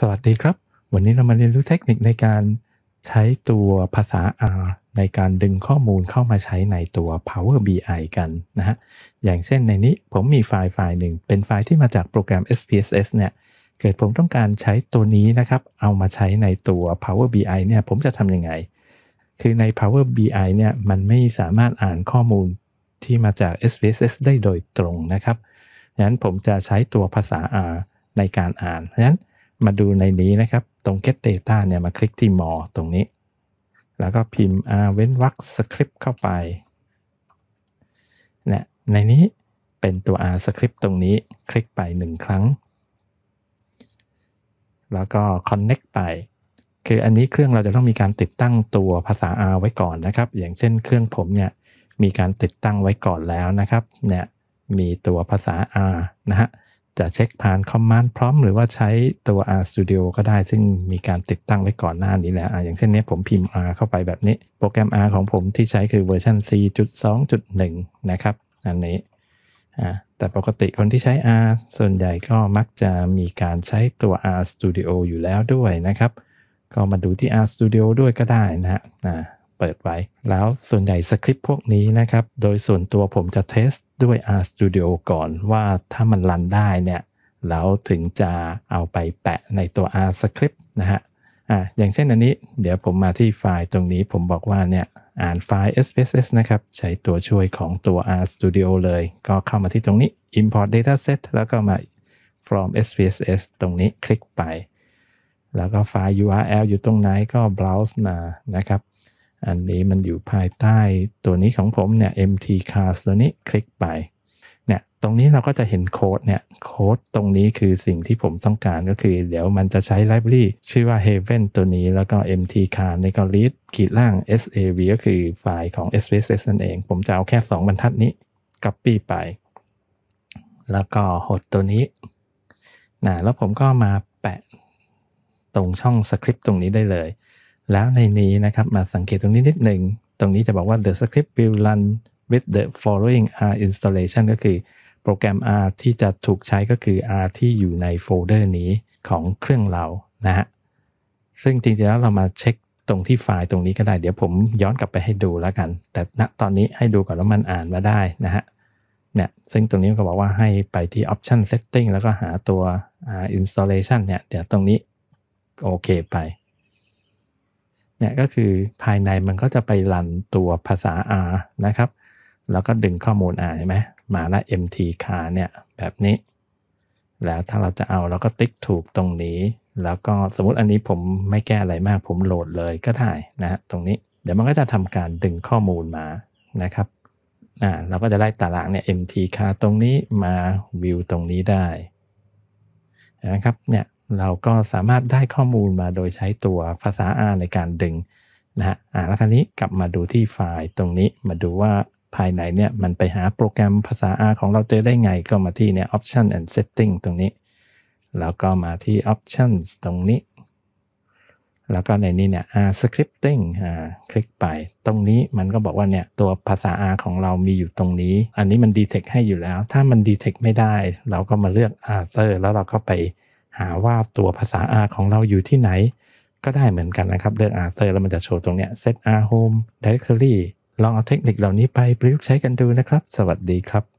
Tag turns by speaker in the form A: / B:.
A: สวัสดีครับ วันนี้เรามาเรียนรู้เทคนิคในการใช้ตัวภาษา R ในการดึงข้อมูลเข้ามาใช้ในตัว Power BI กันนะฮะ อย่างเช่นในนี้ผมมีไฟล์ไฟล์หนึ่งเป็นไฟล์ที่มาจากโปรแกรม SPSS เนี่ยเกิดผมต้องการใช้ตัวนี้นะครับ เอามาใช้ในตัว Power BI เนี่ย ผมจะทำยังไง คือใน Power BI เนี่ย มันไม่สามารถอ่านข้อมูลที่มาจาก SPSS ได้โดยตรงนะครับงั้นผมจะใช้ตัวภาษา R ในการอ่านงั้นมาดูในนี้นะครับตรง get data เนี่ยมาคลิกที่ more ตรงนี้ แล้วก็พิมพ์ r เว้นวรรค script เข้าไปนะในนี้เป็นตัว r script ตรงนี้คลิกไป 1 ครั้ง แล้วก็ connect ไปคืออันนี้เครื่องเราจะต้องมีการติดตั้งตัวภาษา R ไว้ก่อนนะครับ อย่างเช่นเครื่องผมเนี่ยมีการติดตั้งไว้ก่อนแล้วนะครับเนี่ยมีตัวภาษา R นะฮะจะเช็คผ่านคอมมานด์พร้อมหรือว่าใช้ตัว R Studio ก็ได้ ซึ่งมีการติดตั้งไว้ก่อนหน้านี้แล้วออย่างเช่นนี้ผมพิมพ์ R เข้าไปแบบนี้ โปรแกรม R ของผมที่ใช้คือเวอร์ชัน4.2.1 นะครับ อันนี้ แต่ปกติคนที่ใช้ R ส่วนใหญ่ก็มักจะมีการใช้ตัว R Studio อยู่แล้วด้วยนะครับ ก็มาดูที่ R Studio ด้วยก็ได้นะฮะเปิดไว้แล้วส่วนใหญ่สคริปต์พวกนี้นะครับโดยส่วนตัวผมจะเทสด้วย R Studio ก่อนว่าถ้ามันรันได้เนี่ยแล้วถึงจะเอาไปแปะในตัว R Script นะฮะ อ่าอย่างเช่นอันนี้เดี๋ยวผมมาที่ไฟล์ตรงนี้ผมบอกว่าเนี่ยอ่านไฟล์ SPSS นะครับ ใช้ตัวช่วยของตัว R Studio เลย ก็เข้ามาที่ตรงนี้ import dataset แล้วก็มา from SPSS ตรงนี้คลิกไป แล้วก็ไฟล์ URL อยู่ตรงไหนก็ browse นะนะครับอันนี้มันอยู่ภายใต้ตัวนี้ของผมเนี่ย MT Cars ตัวนี้คลิกไปเนี่ยตรงนี้เราก็จะเห็นโค้ดเนี่ย โค้ดตรงนี้คือสิ่งที่ผมต้องการก็คือ เดี๋ยวมันจะใช้ ไลบรารี ชื่อว่า Haven ตัวนี้แล้วก็ MT Car ในก็ r e ขีดล่าง SAV ก็คือไฟล์ของ SPSS นั่นเอง ผมจะเอาแค่ 2บรรทัดนี้ Copy ไป แล้วก็หดตัวนี้นะแล้วผมก็มาแปะตรงช่องสคริปต์ตรงนี้ได้เลยแล้วในนี้นะครับมาสังเกตตรงนี้นิดหนึ่งตรงนี้จะบอกว่า the script will run with the following R installation ก็คือโปรแกรม R ที่จะถูกใช้ก็คือ R ที่อยู่ในโฟลเดอร์นี้ของเครื่องเรา นะฮะ ซึ่งจริงๆแล้วเรามาเช็คตรงที่ไฟล์ตรงนี้ก็ได้ เดี๋ยวผมย้อนกลับไปให้ดูแล้วกัน แต่ณตอนนี้ให้ดูก่อนแล้วมันอ่านมาได้นะฮะเนี่ยซึ่งตรงนี้ก็บอกว่าให้ไปที่ option setting แล้วก็หาตัว R installation เนี่ยเดี๋ยวตรงนี้โอเคไปเนี่ยก็คือภายในมันก็จะไปรันตัวภาษา R นะครับแล้วก็ดึงข้อมูล R ใช่ไหมมาละ mt car เนี่ยแบบนี้ แล้วถ้าเราจะเอาเราก็ติ๊กถูกตรงนี้ แล้วก็สมมติอันนี้ผมไม่แก้อะไรมาก ผมโหลดเลยก็ได้นะฮะตรงนี้ เดี๋ยวมันก็จะทำการดึงข้อมูลมานะครับอ่าเราก็จะได้ตารางเนี่ย mt car ตรงนี้มาวิวตรงนี้ได้ นะครับเนี่ยเราก็สามารถได้ข้อมูลมาโดยใช้ตัวภาษา R ในการดึงนะฮะ อ่าแล้วคราวนี้กลับมาดูที่ไฟล์ ตรงนี้ มาดูว่าภายในเนี่ยมันไปหาโปรแกรมภาษา R ของเราเจอได้ไง ก็มาที่เนี่ย option and setting ตรงนี้ แล้วก็มาที่ options ตรงนี้ แล้วก็ในนี้เนี่ย R scripting อ่า คลิกไป ตรงนี้มันก็บอกว่าเนี่ยตัวภาษา R ของเรามีอยู่ตรงนี้ อันนี้มัน detect ให้อยู่แล้ว ถ้ามัน detect ไม่ได้ เราก็มาเลือก a r s e r แล้วเราก็ไปหาว่าตัวภาษา R ของเราอยู่ที่ไหน ก็ได้เหมือนกันนะครับเลือก R เซอร์แล้วมันจะโชว์ตรงเนี้ย set R home directory ลองเอาเทคนิคเหล่านี้ไปประยุกต์ใช้กันดูนะครับ สวัสดีครับ